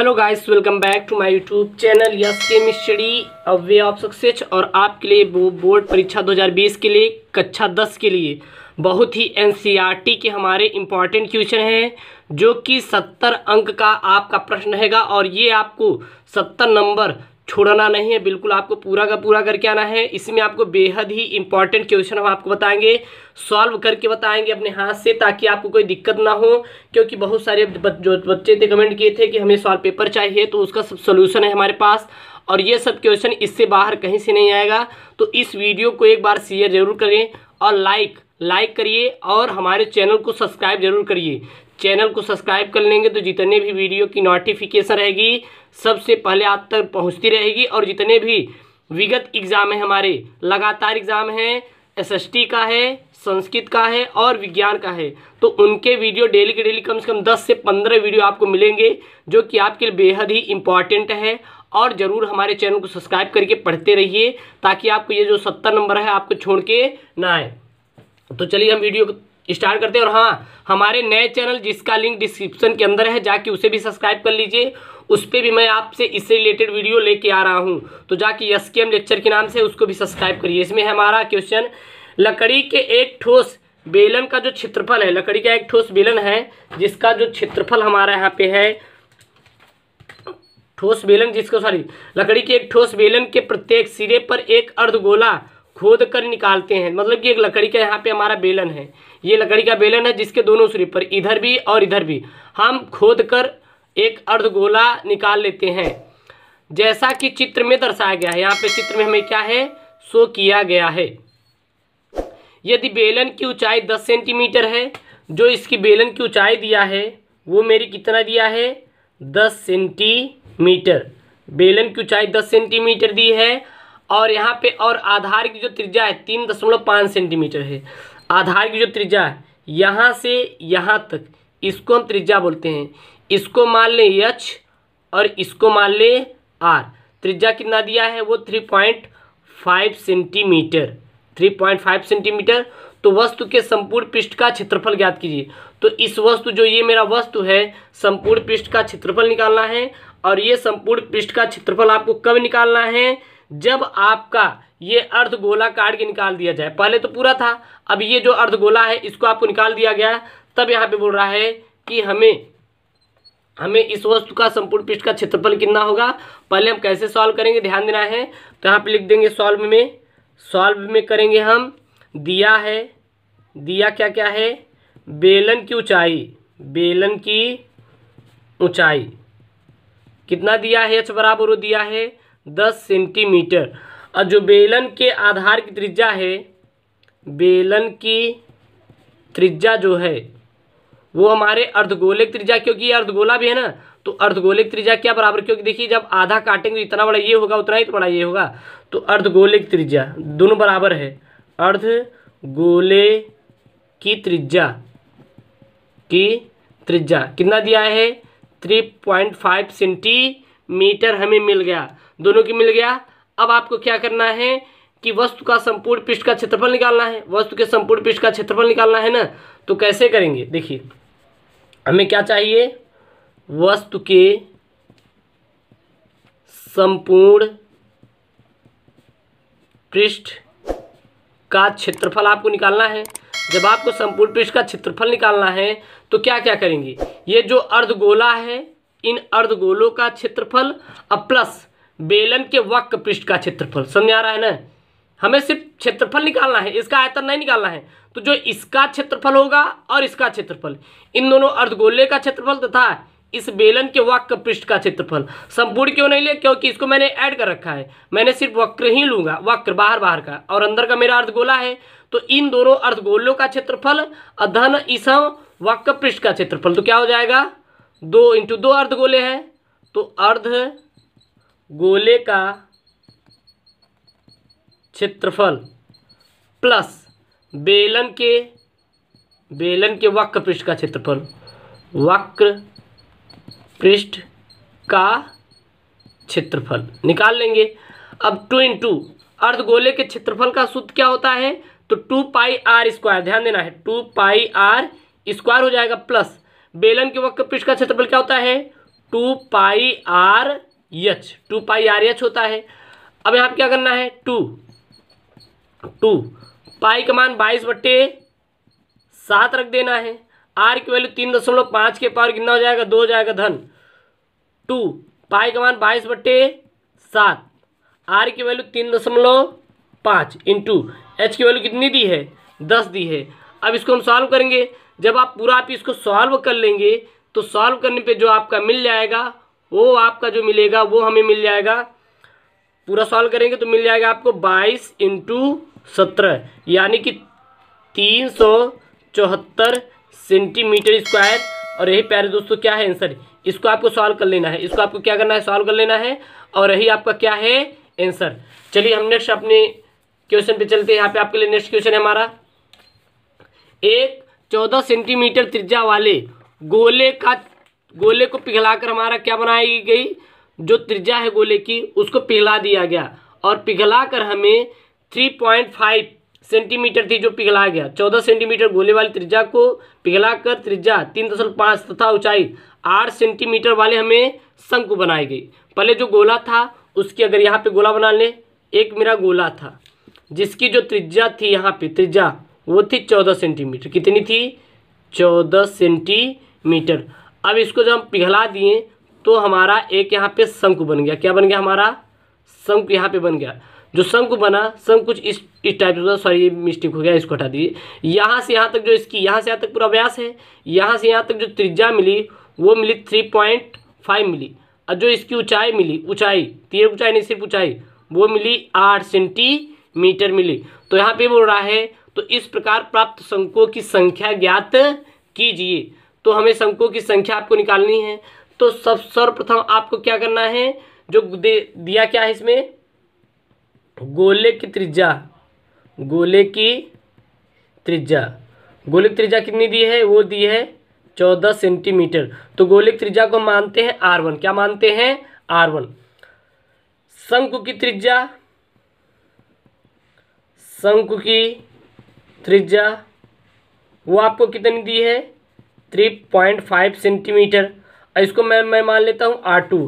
hello guys welcome back to my YouTube channel yes chemistry a way of success और आपके लिए वो board परीक्षा 2020 के लिए कक्षा 10 के लिए बहुत ही एनसीईआरटी e के हमारे इम्पॉर्टेंट क्वेश्चन हैं जो कि 70 अंक का आपका प्रश्न रहेगा और ये आपको 70 नंबर छोड़ना नहीं है बिल्कुल आपको पूरा का पूरा करके आना है इसमें आपको बेहद ही इंपॉर्टेंट क्वेश्चन हम आपको बताएंगे सॉल्व करके बताएंगे अपने हाथ से ताकि आपको कोई दिक्कत ना हो क्योंकि बहुत सारे जो बच्चे थे कमेंट किए थे कि हमें सॉल्व पेपर चाहिए तो उसका सब सोल्यूशन है हमारे पास और ये सब क्वेश्चन इससे बाहर कहीं से नहीं आएगा तो इस वीडियो को एक बार शेयर जरूर करें और लाइक लाइक करिए और हमारे चैनल को सब्सक्राइब जरूर करिए चैनल को सब्सक्राइब कर लेंगे तो जितने भी वीडियो की नोटिफिकेशन रहेगी सबसे पहले आप तक पहुँचती रहेगी और जितने भी विगत एग्ज़ाम है हमारे लगातार एग्ज़ाम हैं टी का है संस्कृत का है और विज्ञान का है तो उनके वीडियो डेली के डेली कम से कम 10 से 15 वीडियो आपको मिलेंगे जो कि आपके लिए बेहद ही इम्पॉर्टेंट है और ज़रूर हमारे चैनल को सब्सक्राइब करके पढ़ते रहिए ताकि आपको ये जो सत्तर नंबर है आपको छोड़ के ना आए तो चलिए हम वीडियो स्टार्ट करते हैं और हाँ हमारे नए चैनल जिसका लिंक डिस्क्रिप्शन के अंदर है जाके उसे भी सब्सक्राइब कर लीजिए उस पर भी मैं आपसे इससे रिलेटेड वीडियो लेके आ रहा हूँ तो जाके एस के लेक्चर के नाम से उसको भी सब्सक्राइब करिए इसमें हमारा क्वेश्चन लकड़ी के एक ठोस बेलन का जो क्षेत्रफल है लकड़ी का एक ठोस बेलन है जिसका जो क्षेत्रफल हमारा यहाँ पे है ठोस बेलन जिसको सॉरी लकड़ी के एक ठोस बेलन के प्रत्येक सिरे पर एक अर्धगोला खोद कर निकालते हैं मतलब कि एक लकड़ी का यहाँ पे हमारा बेलन है ये लकड़ी का बेलन है जिसके दोनों सिरे पर इधर भी और इधर भी हम खोद कर एक अर्धगोला निकाल लेते हैं जैसा कि चित्र में दर्शाया गया है यहाँ पे चित्र में हमें क्या है शो किया गया है यदि बेलन की ऊंचाई दस सेंटीमीटर है जो इसकी बेलन की ऊंचाई दिया है वो मेरी कितना दिया है दस सेंटीमीटर बेलन की ऊंचाई दस सेंटीमीटर दी है और यहाँ पे और आधार की जो त्रिज्या है तीन दशमलव पाँच सेंटीमीटर है आधार की जो त्रिज्या है यहाँ से यहाँ तक इसको हम त्रिज्या बोलते हैं इसको मान लें यच और इसको मान लें आर त्रिज्या कितना दिया है वो three point five centimetre three point five centimetre तो वस्तु के संपूर्ण पृष्ठ का क्षेत्रफल ज्ञात कीजिए तो इस वस्तु जो ये मेरा वस्तु है संपूर्ण पृष्ठ का क्षेत्रफल निकालना है और ये संपूर्ण पृष्ठ का क्षेत्रफल आपको कब निकालना है जब आपका ये अर्ध गोला काट के निकाल दिया जाए पहले तो पूरा था अब ये जो अर्ध गोला है इसको आपको निकाल दिया गया तब यहाँ पे बोल रहा है कि हमें हमें इस वस्तु का संपूर्ण पृष्ठ का क्षेत्रफल कितना होगा पहले हम कैसे सॉल्व करेंगे ध्यान देना है तो यहाँ पे लिख देंगे सॉल्व में सॉल्व में करेंगे हम दिया है दिया क्या क्या है बेलन की ऊंचाई बेलन की ऊंचाई कितना दिया है एच बराबर दिया है दस सेंटीमीटर और जो बेलन के आधार की त्रिज्या है बेलन की त्रिज्या जो है वो हमारे अर्धगोलिक त्रिज्या क्योंकि ये अर्धगोला भी है ना तो अर्धगोलिक त्रिज्या क्या बराबर क्योंकि देखिए जब आधा काटेंगे तो इतना बड़ा ये होगा उतना ही तो बड़ा ये होगा तो अर्धगोलिक त्रिज्या दोनों बराबर है अर्ध गोले की त्रिज्या की त्रिज्या कितना दिया है थ्री पॉइंट फाइव सेंटीमीटर हमें मिल गया दोनों की मिल गया अब आपको क्या करना है कि वस्तु का संपूर्ण पृष्ठ का क्षेत्रफल निकालना है वस्तु के संपूर्ण पृष्ठ का क्षेत्रफल निकालना है ना तो कैसे करेंगे देखिए हमें क्या चाहिए वस्तु के संपूर्ण पृष्ठ का क्षेत्रफल आपको निकालना है जब आपको संपूर्ण पृष्ठ का क्षेत्रफल निकालना है तो क्या क्या करेंगे ये जो अर्धगोला है इन अर्धगोलों का क्षेत्रफल और प्लस बेलन के वक्र पृष्ठ का क्षेत्रफल समझ आ रहा है ना हमें सिर्फ क्षेत्रफल निकालना है इसका आयतन नहीं निकालना है तो जो इसका क्षेत्रफल होगा और इसका क्षेत्रफल इन दोनों अर्धगोले का क्षेत्रफल तथा इस बेलन के वक्र पृष्ठ का क्षेत्रफल संपूर्ण क्यों नहीं लिया क्योंकि इसको मैंने ऐड कर रखा है मैंने सिर्फ वक्र ही लूंगा वक्र बाहर बाहर का और अंदर का मेरा अर्धगोला है तो इन दोनों अर्धगोलों का क्षेत्रफल अधन इसम वक्र पृष्ठ का क्षेत्रफल तो क्या हो जाएगा दो इंटू दो अर्धगोले हैं तो अर्ध गोले का क्षेत्रफल प्लस बेलन के बेलन के वक्र पृष्ठ का क्षेत्रफल वक्र पृष्ठ का क्षेत्रफल निकाल लेंगे अब टू इन टू अर्ध गोले के क्षेत्रफल का सूत्र क्या होता है तो टू पाई आर स्क्वायर ध्यान देना है टू पाई आर स्क्वायर हो जाएगा प्लस बेलन के वक्र पृष्ठ का क्षेत्रफल क्या होता है two pi R H two pi R H होता है अब यहाँ क्या करना है टू टू पाई का मान बाईस बट्टे सात रख देना है आर की वैल्यू तीन दशमलव पाँच के पावर कितना हो जाएगा दो हो जाएगा धन टू पाई का मान बाईस बट्टे सात आर की वैल्यू तीन दशमलव पाँच इंटू एच की वैल्यू कितनी दी है दस दी है अब इसको हम सॉल्व करेंगे जब आप पूरा आप इसको सॉल्व कर लेंगे तो सॉल्व करने पे जो आपका मिल जाएगा वो आपका जो मिलेगा वो हमें मिल जाएगा पूरा सॉल्व करेंगे तो मिल जाएगा आपको बाईस इंटू सत्रह यानी कि तीन सौ चौहत्तर सेंटीमीटर स्क्वायर और यही प्यारे दोस्तों क्या है आंसर इसको आपको सॉल्व कर लेना है इसको आपको क्या करना है सॉल्व कर लेना है और यही आपका क्या है आंसर चलिए हम नेक्स्ट अपने क्वेश्चन पे चलते हैं यहाँ पे आपके लिए नेक्स्ट क्वेश्चन है हमारा एक चौदह सेंटीमीटर त्रिज्या वाले गोले का गोले को पिघलाकर हमारा क्या बनाई गई जो त्रिज्या है गोले की उसको पिघला दिया गया और पिघलाकर हमें थ्री पॉइंट फाइव सेंटीमीटर थी जो पिघला गया चौदह सेंटीमीटर गोले वाली त्रिज्या को पिघलाकर त्रिज्या तीन दशमलव पाँच तथा ऊंचाई आठ सेंटीमीटर वाले हमें शंकु बनाई गई पहले जो गोला था उसकी अगर यहाँ पे गोला बना लें एक मेरा गोला था जिसकी जो त्रिज्या थी यहाँ पे त्रिज्या वो थी चौदह सेंटीमीटर कितनी थी चौदह सेंटीमीटर अब इसको जब हम पिघला दिए तो हमारा एक यहाँ पे शंकु बन गया क्या बन गया हमारा शंकु यहाँ पे बन गया जो शंकु बना शंकु कुछ इस इस टाइप से सॉरी ये मिस्टेक हो गया इसको हटा दिए यहाँ से यहाँ तक जो इसकी यहाँ से यहाँ तक पूरा व्यास है यहाँ से यहाँ तक जो त्रिज्या मिली वो मिली थ्री पॉइंट फाइव मिली और जो इसकी ऊंचाई मिली ऊंचाई तीर ऊंचाई नहीं सिर्फ ऊंचाई वो मिली आठ सेंटीमीटर मिली तो यहाँ पे बोल रहा है तो इस प्रकार प्राप्त शंकुओं की संख्या ज्ञात कीजिए तो हमें शंकुओं की संख्या आपको निकालनी है तो सब सर्वप्रथम आपको क्या करना है जो दिया क्या है इसमें गोले की त्रिज्या गोले की त्रिज्या गोले की त्रिज्या कितनी दी है वो दी है चौदह सेंटीमीटर तो गोले की त्रिज्या को मानते हैं आर वन क्या मानते हैं आर वन शंकु की त्रिज्या शंकु की त्रिज्या वो आपको कितनी दी है थ्री पॉइंट फाइव सेंटीमीटर इसको मैं मैं मान लेता हूँ आर टू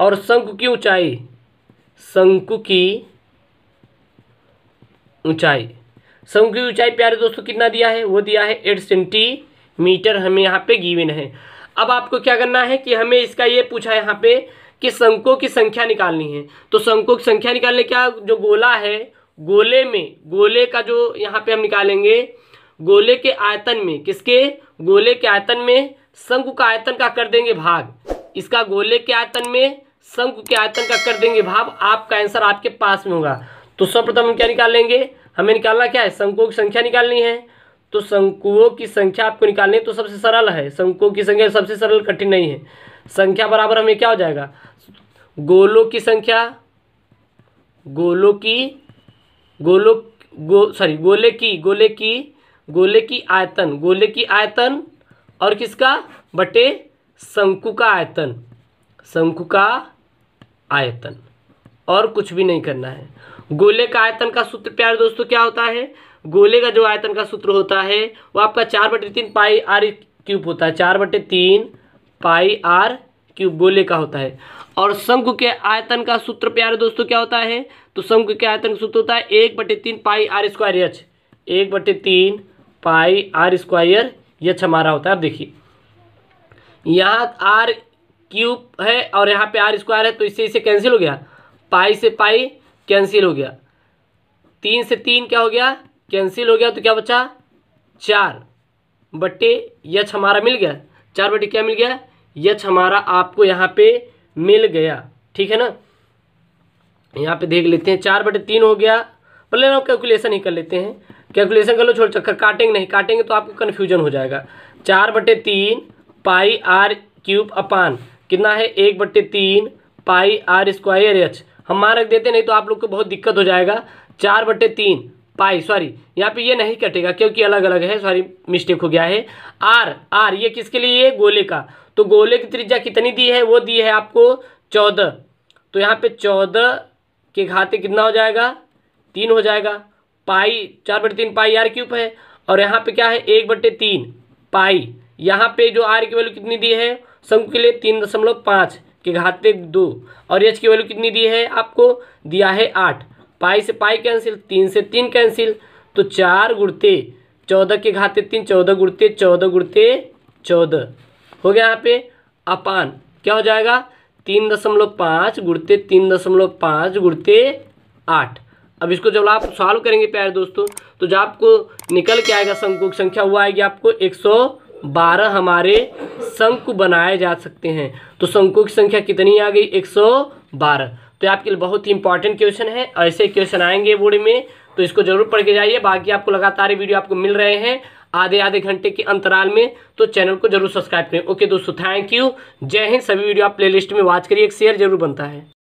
और शंकु की ऊंचाई शंकु की ऊंचाई शंकु की ऊंचाई प्यारे दोस्तों कितना दिया है वो दिया है एट सेंटीमीटर हमें यहाँ पे गिवन है अब आपको क्या करना है कि हमें इसका ये पूछा है यहाँ पे कि शंकों की संख्या निकालनी है तो शंकों की संख्या निकालने क्या जो गोला है गोले में गोले का जो यहाँ पे हम निकालेंगे गोले के आयतन में किसके गोले के आयतन में शंकु का आयतन का कर देंगे भाग इसका गोले के आयतन में शंकु के आयतन का कर देंगे भाग आपका आंसर आपके पास में होगा तो सर्वप्रथम हम क्या निकाल लेंगे हमें निकालना क्या है शंकुओं की संख्या निकालनी है तो शंकुओं की संख्या आपको निकालनी है तो सबसे सरल है शंकुओं की संख्या सबसे सरल कठिन नहीं है संख्या बराबर हमें क्या हो जाएगा गोलों की संख्या गोलों की गोलों गो सॉरी गोले की गोले की गोले की आयतन गोले की आयतन और किसका बटे शंकु का आयतन शंकु का आयतन और कुछ भी नहीं करना है गोले का आयतन का सूत्र प्यार दोस्तों क्या होता है गोले का जो आयतन का सूत्र होता है वो आपका चार बटे तीन पाई आर क्यूब होता है चार बटे तीन पाई आर क्यूब गोले का होता है और शंकु के आयतन का सूत्र प्यारे दोस्तों क्या होता है तो शंकु के आयतन का सूत्र होता है एक बटे तीन पाई आर स्क्वायर एच एक बटे तीन पाई आर स्क्वायर ये हमारा होता है अब देखिए यहाँ आर क्यूब है और यहाँ पे आर स्क्वायर है तो इससे इसे कैंसिल हो गया पाई से पाई कैंसिल हो गया तीन से तीन क्या हो गया कैंसिल हो गया तो क्या बचा चार बटे यच हमारा मिल गया चार बटे क्या मिल गया यच हमारा आपको यहाँ पे मिल गया ठीक है ना यहाँ पे देख लेते हैं चार बटे तीन हो गया पहले ना कैलकुलेशन ही कर लेते हैं कैलकुलेशन कर लो छोड़ चक्कर काटेंगे नहीं काटेंगे तो आपको कन्फ्यूजन हो जाएगा चार बटे तीन पाई आर क्यूब अपान कितना है एक बटे तीन पाई आर स्क्वायर एच हम मान रख देते नहीं तो आप लोग को बहुत दिक्कत हो जाएगा चार बटे तीन पाई सॉरी यहाँ पे ये नहीं कटेगा क्योंकि अलग अलग है सॉरी मिस्टेक हो गया है आर आर ये किसके लिए ये गोले का तो गोले की त्रिज्या कितनी दी है वो दी है आपको चौदह तो यहाँ पे चौदह के घाते कितना हो जाएगा तीन हो जाएगा पाई चार बटे तीन पाई आर क्यूब है और यहाँ पे क्या है एक बटे तीन पाई यहाँ पे जो आर की वैल्यू कितनी दी है शंकु के लिए तीन दशमलव पाँच के घाते दो और एच की वैल्यू कितनी दी है आपको दिया है आठ पाई से पाई कैंसिल तीन से तीन कैंसिल तो चार गुड़ते चौदह के घाते तीन चौदह गुड़ते चौदह गुड़ते चौदह हो गया यहाँ पे अपान क्या हो जाएगा तीन दशमलव पाँच गुड़ते तीन दशमलव पाँच गुड़ते आठ अब इसको जब आप सॉल्व करेंगे प्यारे दोस्तों तो जब आपको निकल के आएगा शंकु संख्या वो आएगी आपको एक सौ बारह हमारे शंकु बनाए जा सकते हैं तो शंकु की संख्या कितनी आ गई एक सौ बारह तो आपके लिए बहुत ही इंपॉर्टेंट क्वेश्चन है ऐसे क्वेश्चन आएंगे बोर्ड में तो इसको जरूर पढ़ के जाइए बाकी आपको लगातार वीडियो आपको मिल रहे हैं आधे आधे घंटे के अंतराल में तो चैनल को जरूर सब्सक्राइब करें ओके दोस्तों थैंक यू जय हिंद सभी वीडियो आप प्लेलिस्ट में वॉच करिए एक शेयर जरूर बनता है